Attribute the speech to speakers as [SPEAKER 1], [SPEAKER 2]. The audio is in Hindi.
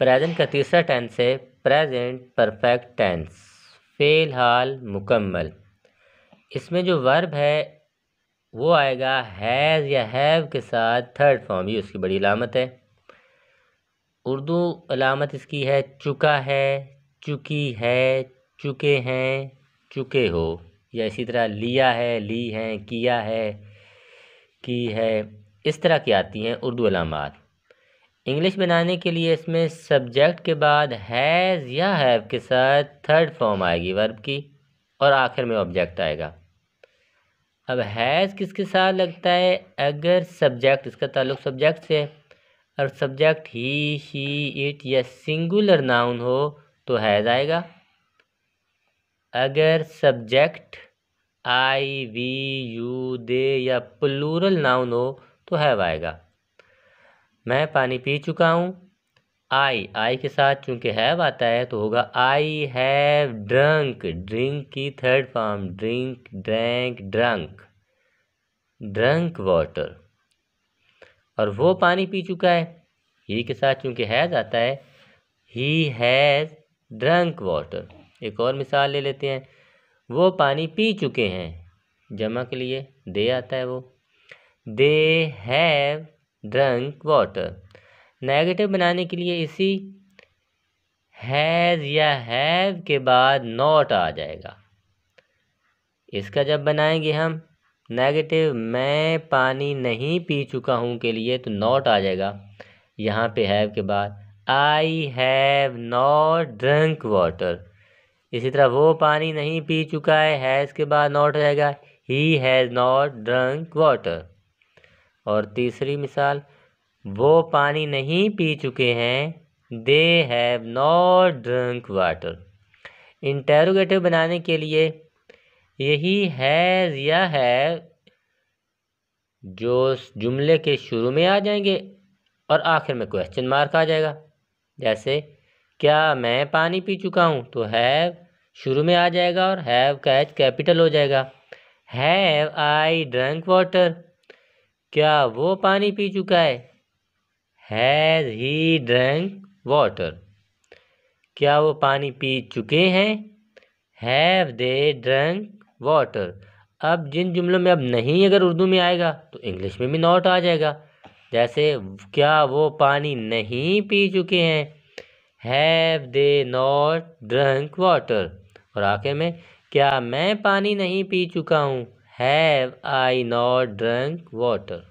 [SPEAKER 1] प्रेजेंट का तीसरा टेंस है प्रेजेंट परफेक्ट टेंस फ़िलहाल मुकम्मल इसमें जो वर्ब है वो आएगा हैज़ या हैव के साथ थर्ड फॉर्म ये उसकी बड़ी अलामत है उर्दू अलामत इसकी है चुका है चुकी है चुके हैं चुके हो या इसी तरह लिया है ली हैं किया है की है इस तरह की आती हैं उर्दू अलामत इंग्लिश बनाने के लिए इसमें सब्जेक्ट के बाद हैज़ या हैव के साथ थर्ड फॉर्म आएगी वर्ब की और आखिर में ऑब्जेक्ट आएगा अब हैज़ किसके साथ लगता है अगर सब्जेक्ट इसका ताल्लुक सब्जेक्ट से और सब्जेक्ट ही शी इट या सिंगुलर नाउन हो तो हैज़ आएगा अगर subject I we you they या प्लूरल नाउन हो तो हैव आएगा मैं पानी पी चुका हूँ आई आई के साथ चूंकि हैव आता है तो होगा आई हैव ड्रंक ड्रिंक की third form drink drank drunk drunk water और वो पानी पी चुका है ही के साथ चूंकि हैज़ आता है ही हैज़ ड्रंक वाटर एक और मिसाल ले लेते हैं वो पानी पी चुके हैं जमा के लिए दे आता है वो they have drunk water negative बनाने के लिए इसी हैज़ या हैव के बाद नॉट आ जाएगा इसका जब बनाएंगे हम नेगेटिव मैं पानी नहीं पी चुका हूँ के लिए तो नॉट आ जाएगा यहाँ पे हैव के बाद I have not drunk water इसी तरह वो पानी नहीं पी चुका है हैज़ के बाद नॉट जाएगा he has not drunk water और तीसरी मिसाल वो पानी नहीं पी चुके हैं they have not drunk water interrogative बनाने के लिए यही हैज़ या है जो जुमले के शुरू में आ जाएंगे और आखिर में क्वेश्चन मार्क आ जाएगा जैसे क्या मैं पानी पी चुका हूँ तो हैव शुरू में आ जाएगा और हैव कैच कैपिटल हो जाएगा हैव आई ड्रंक वाटर क्या वो पानी पी चुका है हैज़ ही ड्रैंक वाटर क्या वो पानी पी चुके हैं हैव दे ड्रंक वाटर अब जिन जुमलों में अब नहीं अगर उर्दू में आएगा तो इंग्लिश में भी नॉट आ जाएगा जैसे क्या वो पानी नहीं पी चुके हैं have they not drunk water और आखिर में क्या मैं पानी नहीं पी चुका हूँ have I not drunk water?